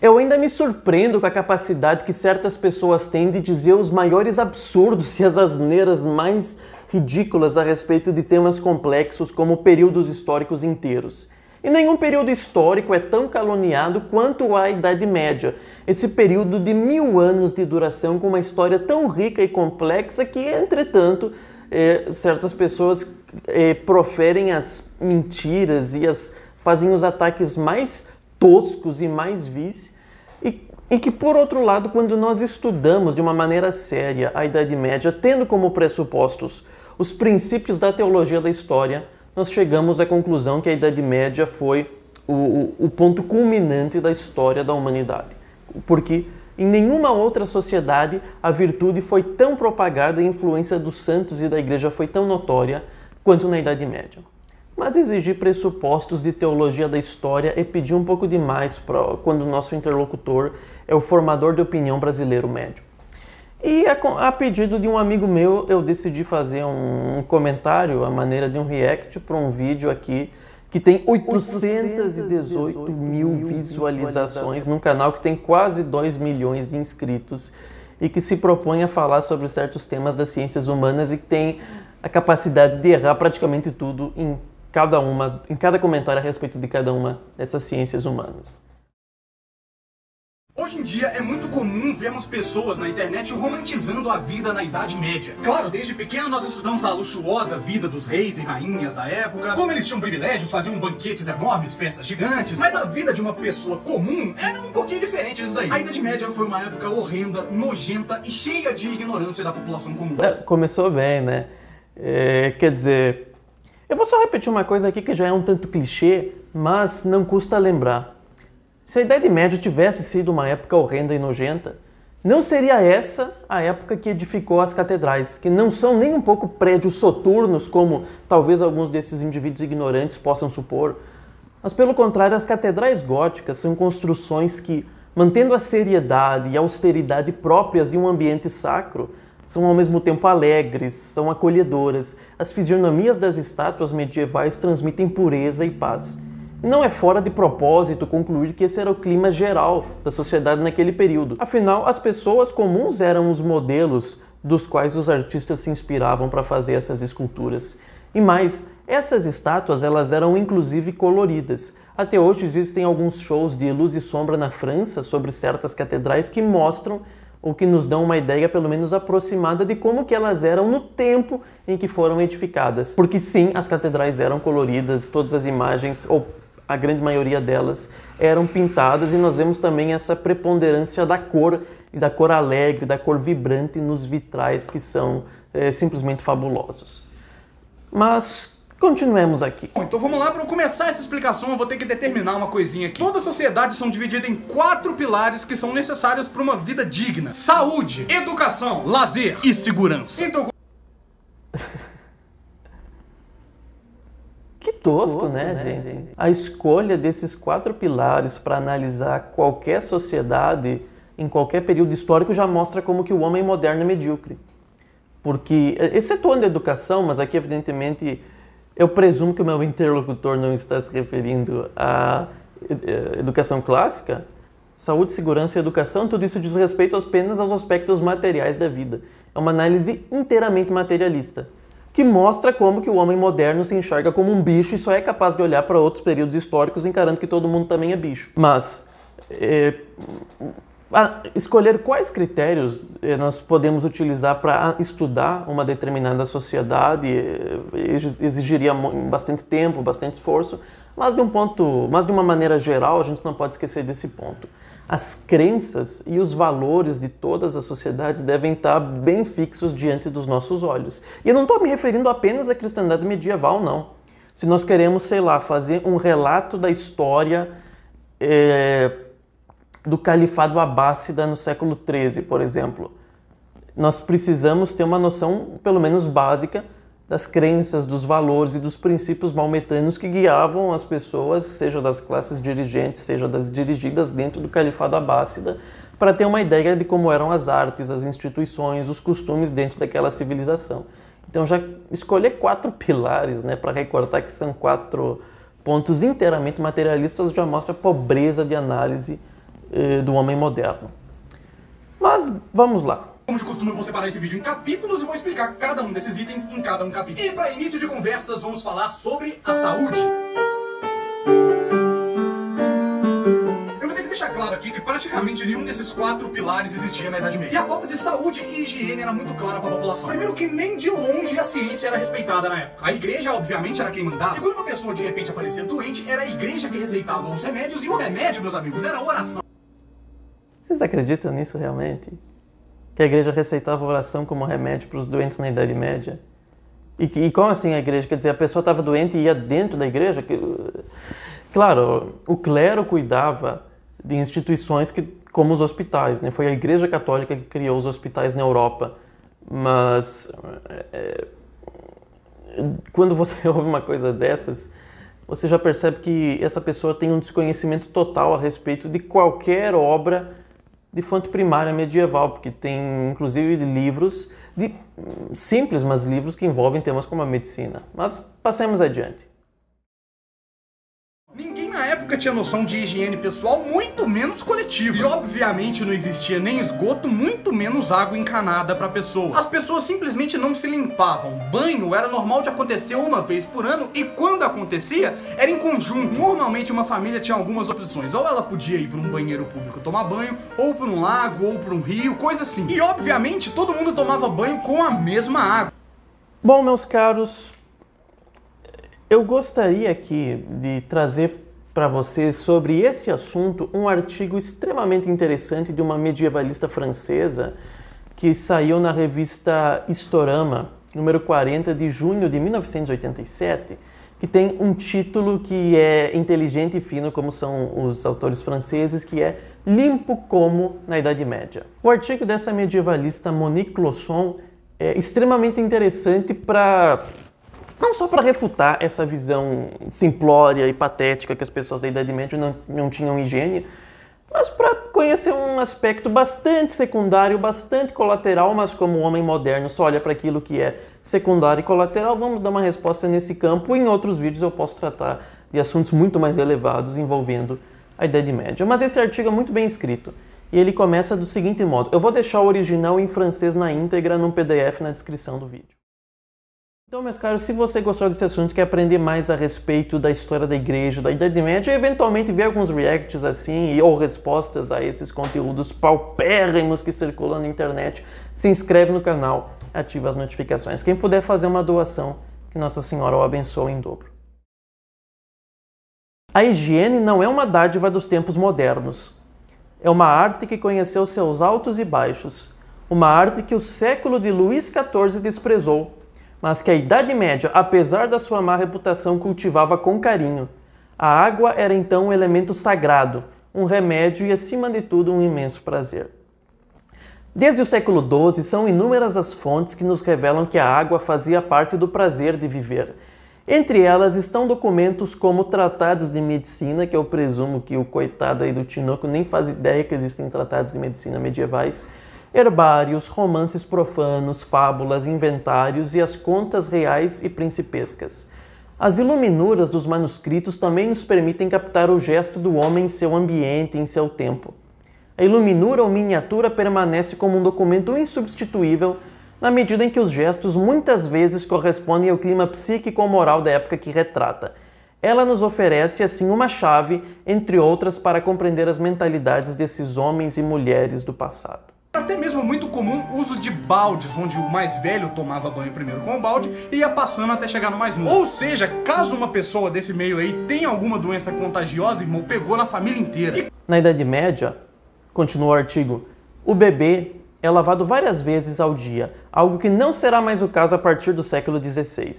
Eu ainda me surpreendo com a capacidade que certas pessoas têm de dizer os maiores absurdos e as asneiras mais ridículas a respeito de temas complexos como períodos históricos inteiros. E nenhum período histórico é tão caluniado quanto a Idade Média, esse período de mil anos de duração com uma história tão rica e complexa que, entretanto, eh, certas pessoas eh, proferem as mentiras e as, fazem os ataques mais toscos e mais vis, e, e que, por outro lado, quando nós estudamos de uma maneira séria a Idade Média, tendo como pressupostos os princípios da teologia da história, nós chegamos à conclusão que a Idade Média foi o, o, o ponto culminante da história da humanidade. Porque em nenhuma outra sociedade a virtude foi tão propagada e a influência dos santos e da igreja foi tão notória quanto na Idade Média. Mas exigir pressupostos de teologia da história é pedir um pouco demais para quando o nosso interlocutor é o formador de opinião brasileiro médio. E a, é a pedido de um amigo meu, eu decidi fazer um, um comentário, a maneira de um react para um vídeo aqui que tem 818 mil visualizações num canal que tem quase 2 milhões de inscritos e que se propõe a falar sobre certos temas das ciências humanas e que tem a capacidade de errar praticamente tudo em cada uma, em cada comentário a respeito de cada uma dessas ciências humanas. Hoje em dia é muito comum vermos pessoas na internet romantizando a vida na Idade Média. Claro, desde pequeno nós estudamos a luxuosa vida dos reis e rainhas da época, como eles tinham privilégios, faziam banquetes enormes, festas gigantes, mas a vida de uma pessoa comum era um pouquinho diferente disso daí. A Idade Média foi uma época horrenda, nojenta e cheia de ignorância da população comum. É, começou bem, né? É, quer dizer, eu vou só repetir uma coisa aqui que já é um tanto clichê, mas não custa lembrar. Se a Idade Média tivesse sido uma época horrenda e nojenta, não seria essa a época que edificou as catedrais, que não são nem um pouco prédios soturnos, como talvez alguns desses indivíduos ignorantes possam supor. Mas, pelo contrário, as catedrais góticas são construções que, mantendo a seriedade e a austeridade próprias de um ambiente sacro, são ao mesmo tempo alegres, são acolhedoras. As fisionomias das estátuas medievais transmitem pureza e paz. não é fora de propósito concluir que esse era o clima geral da sociedade naquele período. Afinal, as pessoas comuns eram os modelos dos quais os artistas se inspiravam para fazer essas esculturas. E mais, essas estátuas elas eram inclusive coloridas. Até hoje existem alguns shows de luz e sombra na França sobre certas catedrais que mostram ou que nos dão uma ideia pelo menos aproximada de como que elas eram no tempo em que foram edificadas. Porque sim, as catedrais eram coloridas, todas as imagens, ou a grande maioria delas, eram pintadas e nós vemos também essa preponderância da cor, e da cor alegre, da cor vibrante nos vitrais que são é, simplesmente fabulosos. Mas Continuemos aqui. Bom, então vamos lá para começar essa explicação, eu vou ter que determinar uma coisinha aqui. Toda as sociedade são divididas em quatro pilares que são necessários para uma vida digna: saúde, educação, lazer e segurança. Então Que tosco, né, tosco né, né gente? gente? A escolha desses quatro pilares para analisar qualquer sociedade em qualquer período histórico já mostra como que o homem moderno é medíocre. Porque, excetuando a educação, mas aqui evidentemente eu presumo que o meu interlocutor não está se referindo à eh, eh, educação clássica. Saúde, segurança e educação, tudo isso diz respeito apenas aos aspectos materiais da vida. É uma análise inteiramente materialista, que mostra como que o homem moderno se enxerga como um bicho e só é capaz de olhar para outros períodos históricos encarando que todo mundo também é bicho. Mas é, escolher quais critérios eh, nós podemos utilizar para estudar uma determinada sociedade eh, exigiria bastante tempo, bastante esforço, mas de um ponto, mas de uma maneira geral, a gente não pode esquecer desse ponto. As crenças e os valores de todas as sociedades devem estar bem fixos diante dos nossos olhos. E eu não estou me referindo apenas à cristandade medieval, não. Se nós queremos, sei lá, fazer um relato da história é, do califado abássida no século XIII, por exemplo. Nós precisamos ter uma noção, pelo menos básica, das crenças, dos valores e dos princípios maometanos que guiavam as pessoas, seja das classes dirigentes, seja das dirigidas dentro do califado abássida, para ter uma ideia de como eram as artes, as instituições, os costumes dentro daquela civilização. Então já escolher quatro pilares, né, para recortar que são quatro pontos inteiramente materialistas já mostra a pobreza de análise eh, do homem moderno. Mas vamos lá. Como de costume, vou separar esse vídeo em capítulos e vou explicar cada um desses itens em cada um capítulo. E para início de conversas, vamos falar sobre a saúde. deixar claro aqui que praticamente nenhum desses quatro pilares existia na Idade Média. E a falta de saúde e higiene era muito clara para a população. Primeiro que nem de longe a ciência era respeitada na época. A igreja, obviamente, era quem mandava. E quando uma pessoa de repente aparecia doente, era a igreja que receitava os remédios, e o remédio, meus amigos, era oração. Vocês acreditam nisso realmente? Que a igreja receitava oração como remédio para os doentes na Idade Média? E, que, e como assim a igreja? Quer dizer, a pessoa estava doente e ia dentro da igreja? Claro, o clero cuidava de instituições que, como os hospitais, né? Foi a igreja católica que criou os hospitais na Europa. Mas é, é quando você ouve uma coisa dessas, você já percebe que essa pessoa tem um desconhecimento total a respeito de qualquer obra de fonte primária medieval, porque tem inclusive livros de, simples, mas livros que envolvem temas como a medicina. Mas passemos adiante época tinha noção de higiene pessoal, muito menos coletiva. E obviamente não existia nem esgoto, muito menos água encanada para pessoa. As pessoas simplesmente não se limpavam. Banho era normal de acontecer uma vez por ano e quando acontecia, era em conjunto. Normalmente uma família tinha algumas opções. Ou ela podia ir para um banheiro público tomar banho, ou para um lago, ou para um rio, coisa assim. E obviamente todo mundo tomava banho com a mesma água. Bom, meus caros, eu gostaria aqui de trazer para vocês sobre esse assunto um artigo extremamente interessante de uma medievalista francesa que saiu na revista Historama, número 40 de junho de 1987, que tem um título que é inteligente e fino, como são os autores franceses, que é Limpo como na Idade Média. O artigo dessa medievalista Monique Losson é extremamente interessante para não só para refutar essa visão simplória e patética que as pessoas da Idade Média não, não tinham higiene, mas para conhecer um aspecto bastante secundário, bastante colateral, mas como o homem moderno só olha para aquilo que é secundário e colateral, vamos dar uma resposta nesse campo. Em outros vídeos eu posso tratar de assuntos muito mais elevados envolvendo a Idade Média. Mas esse artigo é muito bem escrito e ele começa do seguinte modo: eu vou deixar o original em francês na íntegra num PDF na descrição do vídeo. Então, meus caros, se você gostou desse assunto, quer aprender mais a respeito da história da igreja, da Idade Média, e eventualmente ver alguns reacts assim, ou respostas a esses conteúdos paupérrimos que circulam na internet, se inscreve no canal, ativa as notificações. Quem puder fazer uma doação, que Nossa Senhora o abençoe em dobro. A higiene não é uma dádiva dos tempos modernos. É uma arte que conheceu seus altos e baixos. Uma arte que o século de Luís XIV desprezou mas que a Idade Média, apesar da sua má reputação, cultivava com carinho. A água era então um elemento sagrado, um remédio e, acima de tudo, um imenso prazer. Desde o século XII, são inúmeras as fontes que nos revelam que a água fazia parte do prazer de viver. Entre elas estão documentos como tratados de medicina, que eu presumo que o coitado aí do Tinoco nem faz ideia que existem tratados de medicina medievais, herbários, romances profanos, fábulas, inventários e as contas reais e principescas. As iluminuras dos manuscritos também nos permitem captar o gesto do homem em seu ambiente, em seu tempo. A iluminura ou miniatura permanece como um documento insubstituível na medida em que os gestos muitas vezes correspondem ao clima psíquico ou moral da época que retrata. Ela nos oferece, assim, uma chave, entre outras, para compreender as mentalidades desses homens e mulheres do passado até mesmo é muito comum uso de baldes, onde o mais velho tomava banho primeiro com o balde e ia passando até chegar no mais novo. Ou seja, caso uma pessoa desse meio aí tenha alguma doença contagiosa, irmão, pegou na família inteira. Na Idade Média, continua o artigo, o bebê é lavado várias vezes ao dia, algo que não será mais o caso a partir do século XVI.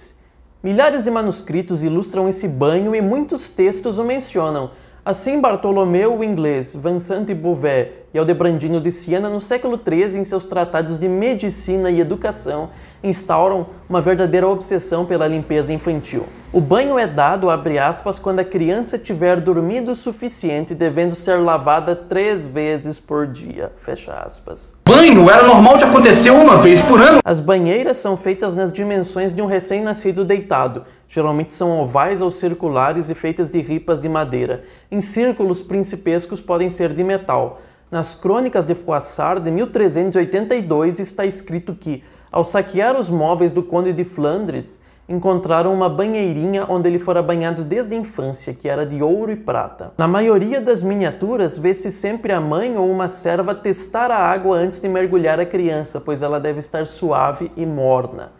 Milhares de manuscritos ilustram esse banho e muitos textos o mencionam, Assim, Bartolomeu o inglês, Vincent Beauvais e Aldebrandino de Siena, no século XIII, em seus tratados de Medicina e Educação, instauram uma verdadeira obsessão pela limpeza infantil. O banho é dado, aspas, quando a criança tiver dormido o suficiente, devendo ser lavada três vezes por dia, Banho era normal de acontecer uma vez por ano. As banheiras são feitas nas dimensões de um recém-nascido deitado. Geralmente são ovais ou circulares e feitas de ripas de madeira. Em círculos principescos podem ser de metal. Nas crônicas de Fouassard de 1382 está escrito que ao saquear os móveis do conde de Flandres, encontraram uma banheirinha onde ele fora banhado desde a infância, que era de ouro e prata. Na maioria das miniaturas, vê-se sempre a mãe ou uma serva testar a água antes de mergulhar a criança, pois ela deve estar suave e morna.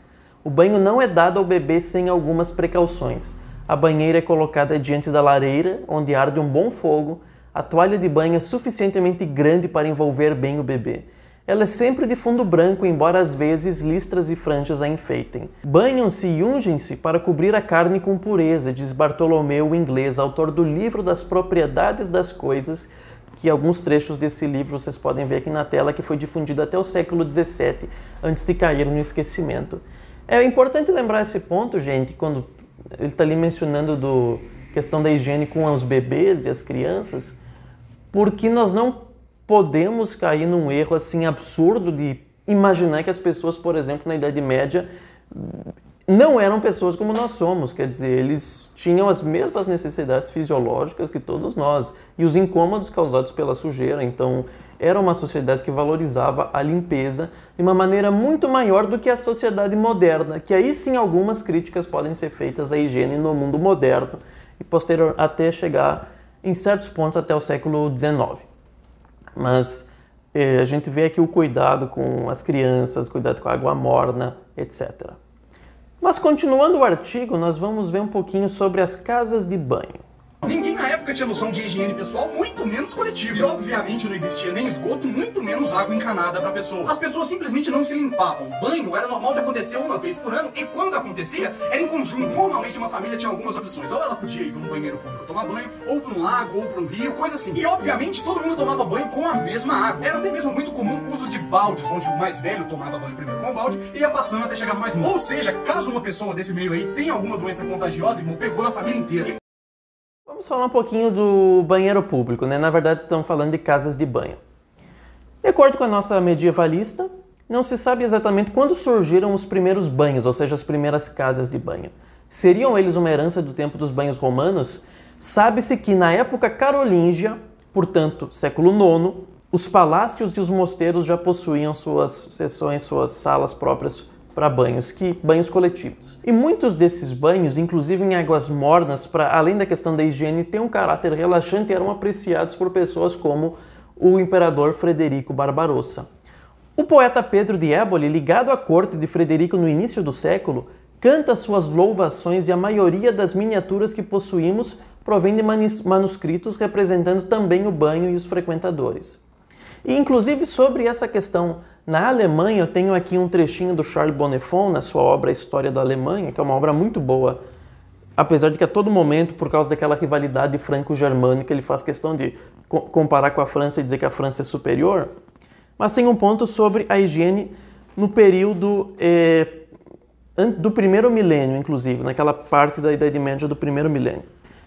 O banho não é dado ao bebê sem algumas precauções. A banheira é colocada diante da lareira, onde arde um bom fogo, a toalha de banho é suficientemente grande para envolver bem o bebê ela é sempre de fundo branco, embora às vezes listras e franjas a enfeitem. Banham-se e ungem-se para cobrir a carne com pureza, diz Bartolomeu, inglês, autor do livro das propriedades das coisas, que alguns trechos desse livro vocês podem ver aqui na tela, que foi difundido até o século XVII, antes de cair no esquecimento. É importante lembrar esse ponto, gente, quando ele está ali mencionando do questão da higiene com os bebês e as crianças, porque nós não podemos cair num erro assim absurdo de imaginar que as pessoas, por exemplo, na Idade Média não eram pessoas como nós somos, quer dizer, eles tinham as mesmas necessidades fisiológicas que todos nós e os incômodos causados pela sujeira. Então, era uma sociedade que valorizava a limpeza de uma maneira muito maior do que a sociedade moderna, que aí sim algumas críticas podem ser feitas à higiene no mundo moderno e posterior até chegar em certos pontos até o século XIX. Mas é, a gente vê aqui o cuidado com as crianças, cuidado com a água morna, etc. Mas continuando o artigo, nós vamos ver um pouquinho sobre as casas de banho. Ninguém na época tinha noção de higiene pessoal, muito menos coletiva. E obviamente não existia nem esgoto, muito menos água encanada para pessoa. As pessoas simplesmente não se limpavam. Banho era normal de acontecer uma vez por ano e quando acontecia era em conjunto. Normalmente uma família tinha algumas opções. Ou ela podia ir para um banheiro público tomar banho, ou para um lago, ou para um rio, coisa assim. E obviamente todo mundo tomava banho com a mesma água. Era até mesmo muito comum o uso de baldes, onde o mais velho tomava banho primeiro com o balde e ia passando até chegar mais novo. Ou seja, caso uma pessoa desse meio aí tenha alguma doença contagiosa, irmão, pegou na família inteira. E Vamos falar um pouquinho do banheiro público, né? Na verdade, estamos falando de casas de banho. De acordo com a nossa medievalista, não se sabe exatamente quando surgiram os primeiros banhos, ou seja, as primeiras casas de banho. Seriam eles uma herança do tempo dos banhos romanos? Sabe-se que na época carolíngia, portanto, século IX, os palácios e os mosteiros já possuíam suas seções, suas salas próprias para banhos, que banhos coletivos. E muitos desses banhos, inclusive em águas mornas, para além da questão da higiene, têm um caráter relaxante e eram apreciados por pessoas como o imperador Frederico Barbarossa. O poeta Pedro de Éboli, ligado à corte de Frederico no início do século, canta suas louvações e a maioria das miniaturas que possuímos provém de manuscritos representando também o banho e os frequentadores. E, inclusive, sobre essa questão na Alemanha, eu tenho aqui um trechinho do Charles Bonnefond na sua obra História da Alemanha, que é uma obra muito boa, apesar de que a todo momento, por causa daquela rivalidade franco-germânica, ele faz questão de comparar com a França e dizer que a França é superior. Mas tem um ponto sobre a higiene no período eh, do primeiro milênio, inclusive, naquela parte da Idade Média do primeiro milênio.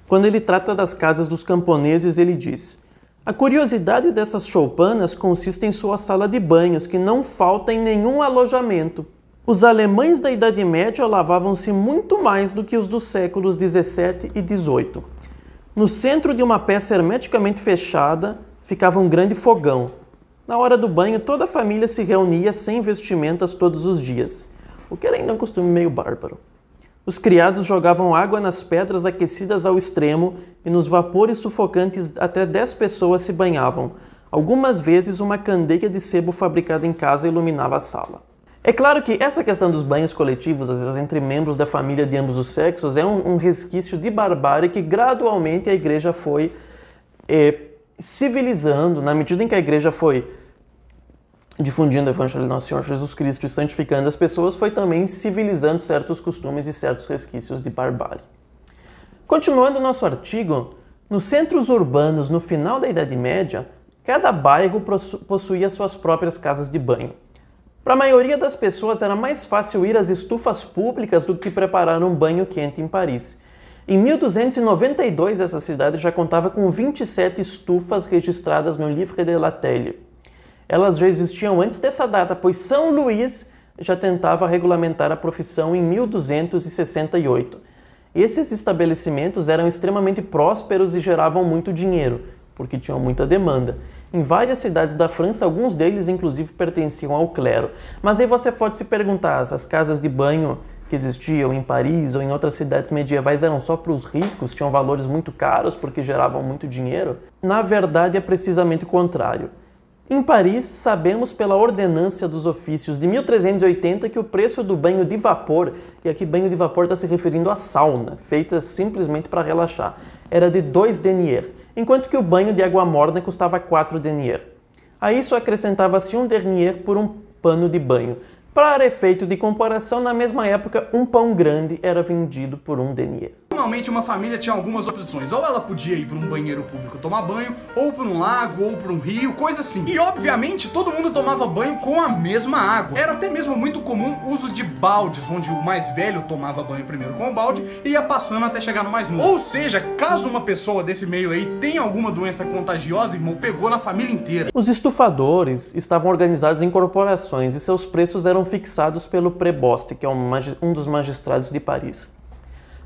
Quando ele trata das casas dos camponeses, ele diz: a curiosidade dessas choupanas consiste em sua sala de banhos, que não falta em nenhum alojamento. Os alemães da Idade Média lavavam-se muito mais do que os dos séculos 17 e 18. No centro de uma peça hermeticamente fechada ficava um grande fogão. Na hora do banho, toda a família se reunia sem vestimentas todos os dias, o que era ainda um costume meio bárbaro. Os criados jogavam água nas pedras aquecidas ao extremo e nos vapores sufocantes até 10 pessoas se banhavam. Algumas vezes uma candeia de sebo fabricada em casa iluminava a sala. É claro que essa questão dos banhos coletivos, às vezes entre membros da família de ambos os sexos, é um, um resquício de barbárie que gradualmente a igreja foi eh, civilizando, na medida em que a igreja foi difundindo o Evangelho do Nosso Senhor Jesus Cristo e santificando as pessoas, foi também civilizando certos costumes e certos resquícios de barbárie. Continuando nosso artigo, nos centros urbanos, no final da Idade Média, cada bairro possuía suas próprias casas de banho. Para a maioria das pessoas era mais fácil ir às estufas públicas do que preparar um banho quente em Paris. Em 1292, essa cidade já contava com 27 estufas registradas no Livre de La Telle. Elas já existiam antes dessa data, pois São Luís já tentava regulamentar a profissão em 1268. Esses estabelecimentos eram extremamente prósperos e geravam muito dinheiro, porque tinham muita demanda. Em várias cidades da França, alguns deles inclusive pertenciam ao clero. Mas aí você pode se perguntar: essas casas de banho que existiam em Paris ou em outras cidades medievais eram só para os ricos, tinham valores muito caros porque geravam muito dinheiro? Na verdade, é precisamente o contrário. Em Paris, sabemos pela ordenança dos ofícios de 1380 que o preço do banho de vapor, e aqui banho de vapor está se referindo à sauna, feita simplesmente para relaxar, era de 2 deniers, enquanto que o banho de água morna custava 4 deniers. A isso acrescentava-se um denier por um pano de banho. Para efeito de comparação, na mesma época, um pão grande era vendido por um denier. Normalmente uma família tinha algumas opções. Ou ela podia ir para um banheiro público tomar banho, ou para um lago, ou para um rio, coisa assim. E obviamente todo mundo tomava banho com a mesma água. Era até mesmo muito comum o uso de baldes, onde o mais velho tomava banho primeiro com o balde e ia passando até chegar no mais novo. Ou seja, caso uma pessoa desse meio aí tenha alguma doença contagiosa, irmão, pegou na família inteira. Os estufadores estavam organizados em corporações e seus preços eram fixados pelo preboste, que é um, um dos magistrados de Paris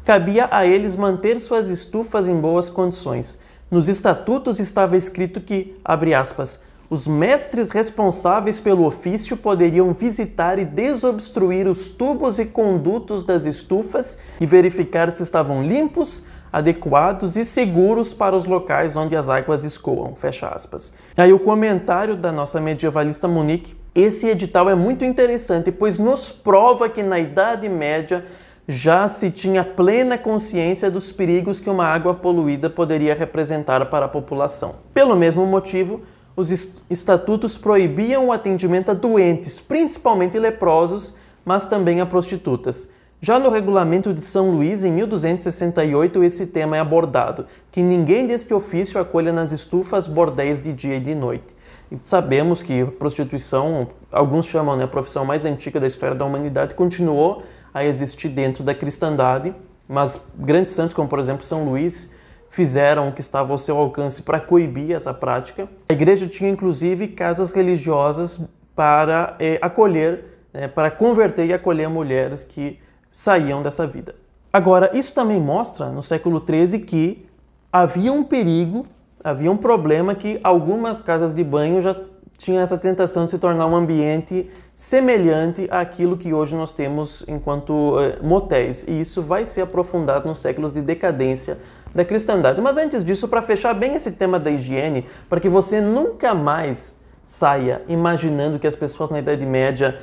cabia a eles manter suas estufas em boas condições. Nos estatutos estava escrito que, abre aspas, os mestres responsáveis pelo ofício poderiam visitar e desobstruir os tubos e condutos das estufas e verificar se estavam limpos, adequados e seguros para os locais onde as águas escoam. Fecha aspas. Aí o comentário da nossa medievalista Monique. Esse edital é muito interessante, pois nos prova que na Idade Média já se tinha plena consciência dos perigos que uma água poluída poderia representar para a população. Pelo mesmo motivo, os estatutos proibiam o atendimento a doentes, principalmente leprosos, mas também a prostitutas. Já no regulamento de São Luís, em 1268, esse tema é abordado, que ninguém deste ofício acolha nas estufas bordéis de dia e de noite. E sabemos que a prostituição, alguns chamam né, a profissão mais antiga da história da humanidade, continuou a existir dentro da cristandade, mas grandes santos como, por exemplo, São Luís, fizeram o que estava ao seu alcance para coibir essa prática. A igreja tinha inclusive casas religiosas para eh, acolher, né, para converter e acolher mulheres que saíam dessa vida. Agora, isso também mostra no século XIII que havia um perigo, havia um problema que algumas casas de banho já tinha essa tentação de se tornar um ambiente semelhante àquilo que hoje nós temos enquanto eh, motéis. E isso vai ser aprofundado nos séculos de decadência da cristandade. Mas antes disso, para fechar bem esse tema da higiene, para que você nunca mais saia imaginando que as pessoas na Idade Média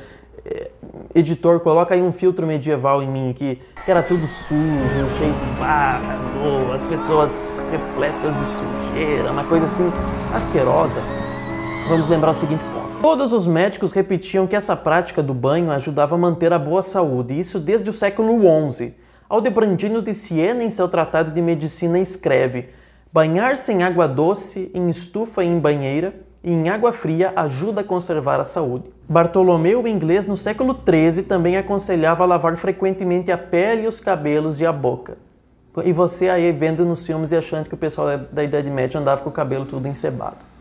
eh, editor, coloca aí um filtro medieval em mim que, que era tudo sujo, cheio de barro, as pessoas repletas de sujeira, uma coisa assim asquerosa vamos lembrar o seguinte ponto. Todos os médicos repetiam que essa prática do banho ajudava a manter a boa saúde, isso desde o século XI. Aldebrandino de Siena, é, em seu Tratado de Medicina, escreve: Banhar-se em água doce, em estufa e em banheira, e em água fria ajuda a conservar a saúde. Bartolomeu, o inglês, no século XIII também aconselhava lavar frequentemente a pele, os cabelos e a boca. E você aí vendo nos filmes e achando que o pessoal é da Idade Média andava com o cabelo tudo encebado.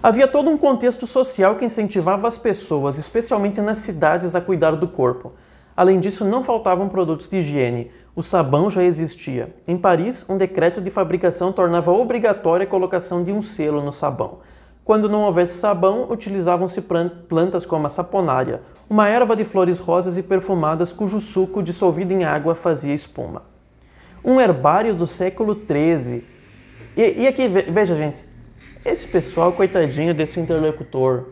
Havia todo um contexto social que incentivava as pessoas, especialmente nas cidades, a cuidar do corpo. Além disso, não faltavam produtos de higiene. O sabão já existia. Em Paris, um decreto de fabricação tornava obrigatória a colocação de um selo no sabão. Quando não houvesse sabão, utilizavam-se plantas como a saponária, uma erva de flores rosas e perfumadas cujo suco dissolvido em água fazia espuma. Um herbário do século XIII. E, e aqui, veja gente, esse pessoal, coitadinho desse interlocutor,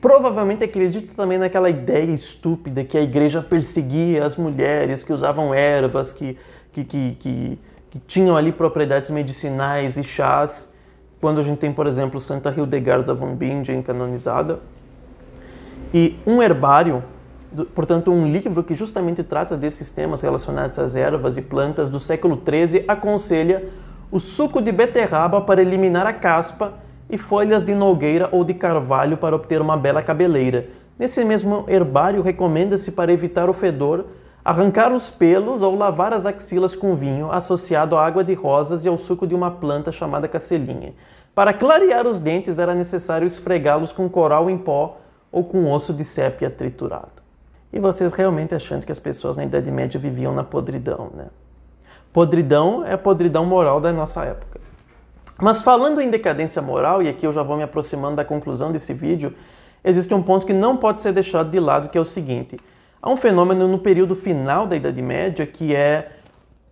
provavelmente acredita também naquela ideia estúpida que a igreja perseguia as mulheres que usavam ervas, que, que, que, que, que tinham ali propriedades medicinais e chás. Quando a gente tem, por exemplo, Santa Hildegarda von Bingen canonizada. E um herbário, portanto, um livro que justamente trata desses temas relacionados às ervas e plantas do século XIII, aconselha o suco de beterraba para eliminar a caspa e folhas de nogueira ou de carvalho para obter uma bela cabeleira. Nesse mesmo herbário, recomenda-se para evitar o fedor, arrancar os pelos ou lavar as axilas com vinho associado à água de rosas e ao suco de uma planta chamada cacelinha. Para clarear os dentes, era necessário esfregá-los com coral em pó ou com osso de sépia triturado. E vocês realmente achando que as pessoas na Idade Média viviam na podridão, né? Podridão é a podridão moral da nossa época. Mas falando em decadência moral, e aqui eu já vou me aproximando da conclusão desse vídeo, existe um ponto que não pode ser deixado de lado, que é o seguinte. Há um fenômeno no período final da Idade Média que é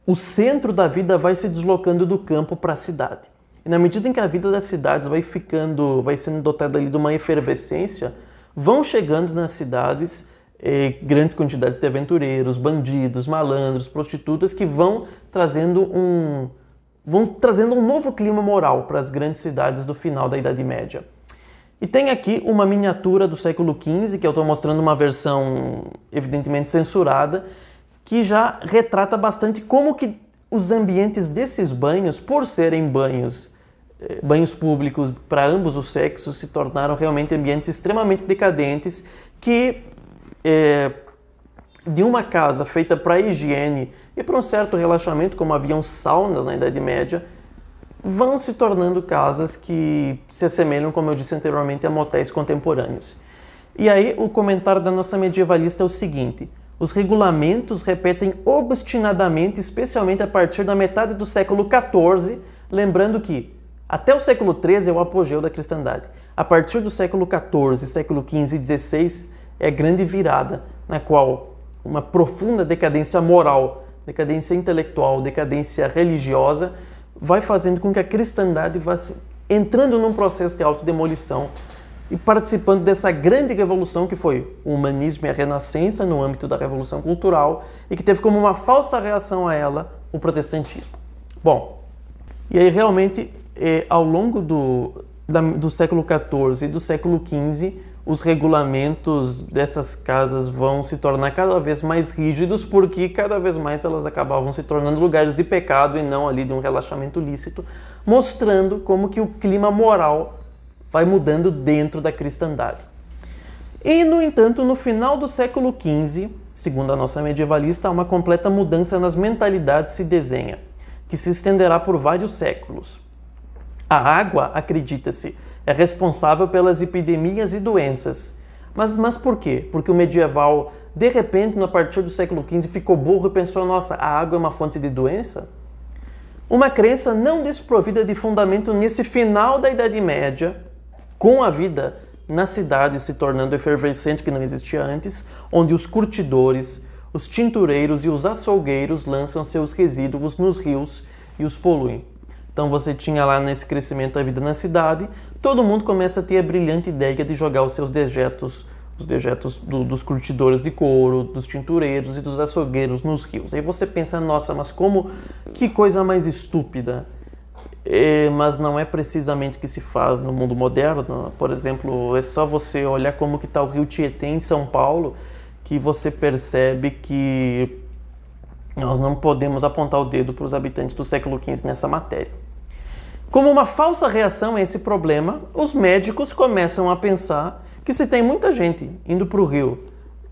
o centro da vida vai se deslocando do campo para a cidade. E na medida em que a vida das cidades vai ficando, vai sendo dotada ali de uma efervescência, vão chegando nas cidades grandes quantidades de aventureiros, bandidos, malandros, prostitutas que vão trazendo um vão trazendo um novo clima moral para as grandes cidades do final da Idade Média. E tem aqui uma miniatura do século XV, que eu estou mostrando uma versão evidentemente censurada, que já retrata bastante como que os ambientes desses banhos, por serem banhos eh, banhos públicos para ambos os sexos se tornaram realmente ambientes extremamente decadentes que é, de uma casa feita para higiene e para um certo relaxamento, como haviam saunas na Idade Média, vão se tornando casas que se assemelham, como eu disse anteriormente, a motéis contemporâneos. E aí o comentário da nossa medievalista é o seguinte: os regulamentos repetem obstinadamente, especialmente a partir da metade do século XIV, lembrando que até o século XIII é o apogeu da cristandade. A partir do século XIV, século XV e XVI, é grande virada, na né, qual uma profunda decadência moral, decadência intelectual, decadência religiosa, vai fazendo com que a cristandade vá entrando num processo de autodemolição e participando dessa grande revolução que foi o humanismo e a renascença no âmbito da revolução cultural e que teve como uma falsa reação a ela o protestantismo. Bom, e aí realmente eh, ao longo do, da, do século XIV e do século XV os regulamentos dessas casas vão se tornar cada vez mais rígidos, porque cada vez mais elas acabavam se tornando lugares de pecado e não ali de um relaxamento lícito, mostrando como que o clima moral vai mudando dentro da cristandade. E, no entanto, no final do século XV, segundo a nossa medievalista, uma completa mudança nas mentalidades se desenha, que se estenderá por vários séculos. A água, acredita-se, é responsável pelas epidemias e doenças. Mas, mas por quê? Porque o medieval, de repente, a partir do século XV, ficou burro e pensou: nossa, a água é uma fonte de doença? Uma crença não desprovida de fundamento nesse final da Idade Média, com a vida na cidade se tornando efervescente que não existia antes, onde os curtidores, os tintureiros e os açougueiros lançam seus resíduos nos rios e os poluem. Então você tinha lá nesse crescimento da vida na cidade, todo mundo começa a ter a brilhante ideia de jogar os seus dejetos, os dejetos do, dos curtidores de couro, dos tintureiros e dos açougueiros nos rios. Aí você pensa, nossa, mas como que coisa mais estúpida? É, mas não é precisamente o que se faz no mundo moderno. Por exemplo, é só você olhar como que está o Rio Tietê em São Paulo que você percebe que nós não podemos apontar o dedo para os habitantes do século XV nessa matéria. Como uma falsa reação a esse problema, os médicos começam a pensar que se tem muita gente indo para o rio,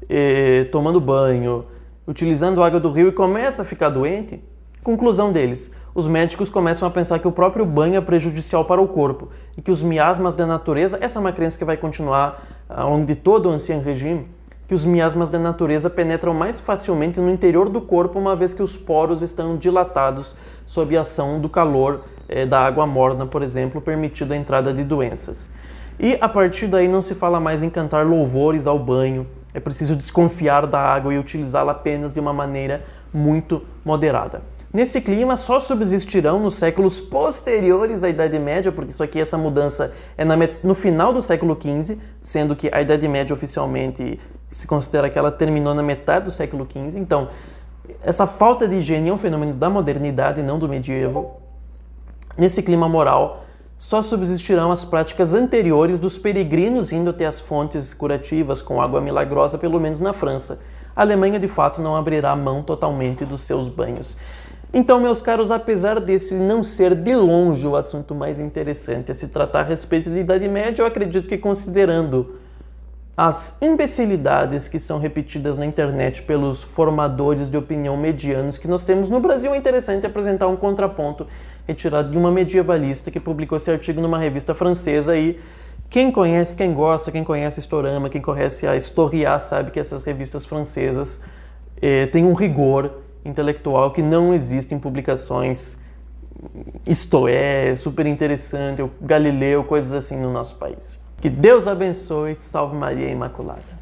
eh, tomando banho, utilizando a água do rio e começa a ficar doente, conclusão deles, os médicos começam a pensar que o próprio banho é prejudicial para o corpo e que os miasmas da natureza, essa é uma crença que vai continuar ah, ao longo de todo o ancião regime, que os miasmas da natureza penetram mais facilmente no interior do corpo, uma vez que os poros estão dilatados sob a ação do calor é, da água morna, por exemplo, permitido a entrada de doenças. E a partir daí não se fala mais em cantar louvores ao banho. É preciso desconfiar da água e utilizá-la apenas de uma maneira muito moderada. Nesse clima, só subsistirão nos séculos posteriores à Idade Média, porque isso aqui, essa mudança é no final do século XV, sendo que a Idade Média oficialmente se considera que ela terminou na metade do século XV. Então, essa falta de higiene é um fenômeno da modernidade, não do medievo. Nesse clima moral, só subsistirão as práticas anteriores dos peregrinos indo até as fontes curativas com água milagrosa, pelo menos na França. A Alemanha, de fato, não abrirá mão totalmente dos seus banhos. Então, meus caros, apesar desse não ser de longe o assunto mais interessante a se tratar a respeito da Idade Média, eu acredito que considerando as imbecilidades que são repetidas na internet pelos formadores de opinião medianos que nós temos no Brasil, é interessante apresentar um contraponto retirado de uma medievalista que publicou esse artigo numa revista francesa e quem conhece, quem gosta, quem conhece Historama, quem conhece a Historiar, sabe que essas revistas francesas eh, têm um rigor intelectual que não existe em publicações hum, isto é, super interessante, Galileu, coisas assim no nosso país. Que Deus abençoe, salve Maria Imaculada.